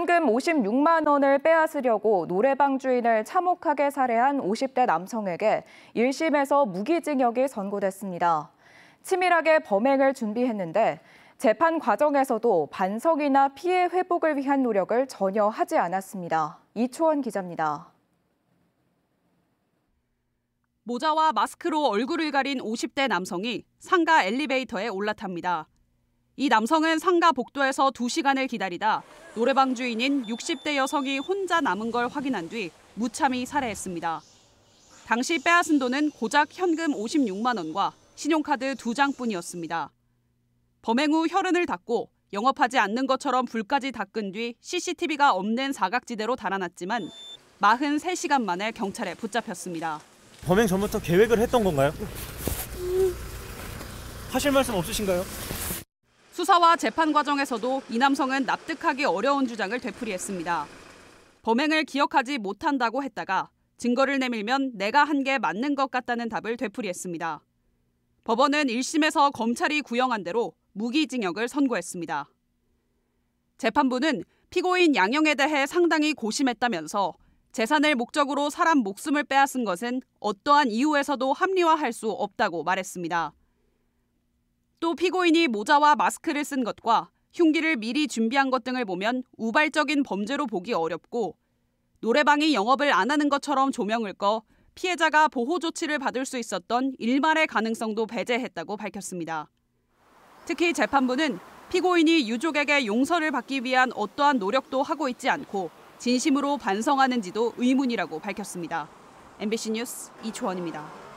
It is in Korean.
현금 56만 원을 빼앗으려고 노래방 주인을 참혹하게 살해한 50대 남성에게 1심에서 무기징역이 선고됐습니다. 치밀하게 범행을 준비했는데 재판 과정에서도 반성이나 피해 회복을 위한 노력을 전혀 하지 않았습니다. 이초원 기자입니다. 모자와 마스크로 얼굴을 가린 50대 남성이 상가 엘리베이터에 올라탑니다. 이 남성은 상가 복도에서 2시간을 기다리다 노래방 주인인 60대 여성이 혼자 남은 걸 확인한 뒤 무참히 살해했습니다. 당시 빼앗은 돈은 고작 현금 56만 원과 신용카드 2장뿐이었습니다. 범행 후 혈흔을 닦고 영업하지 않는 것처럼 불까지 닦은 뒤 CCTV가 없는 사각지대로 달아났지만 43시간 만에 경찰에 붙잡혔습니다. 범행 전부터 계획을 했던 건가요? 하실 말씀 없으신가요? 수사와 재판 과정에서도 이 남성은 납득하기 어려운 주장을 되풀이했습니다. 범행을 기억하지 못한다고 했다가 증거를 내밀면 내가 한 게 맞는 것 같다는 답을 되풀이했습니다. 법원은 1심에서 검찰이 구형한 대로 무기징역을 선고했습니다. 재판부는 피고인 양형에 대해 상당히 고심했다면서 재산을 목적으로 사람 목숨을 빼앗은 것은 어떠한 이유에서도 합리화할 수 없다고 말했습니다. 또 피고인이 모자와 마스크를 쓴 것과 흉기를 미리 준비한 것 등을 보면 우발적인 범죄로 보기 어렵고 노래방이 영업을 안 하는 것처럼 조명을 꺼 피해자가 보호 조치를 받을 수 있었던 일말의 가능성도 배제했다고 밝혔습니다. 특히 재판부는 피고인이 유족에게 용서를 받기 위한 어떠한 노력도 하고 있지 않고 진심으로 반성하는지도 의문이라고 밝혔습니다. MBC 뉴스 이초원입니다.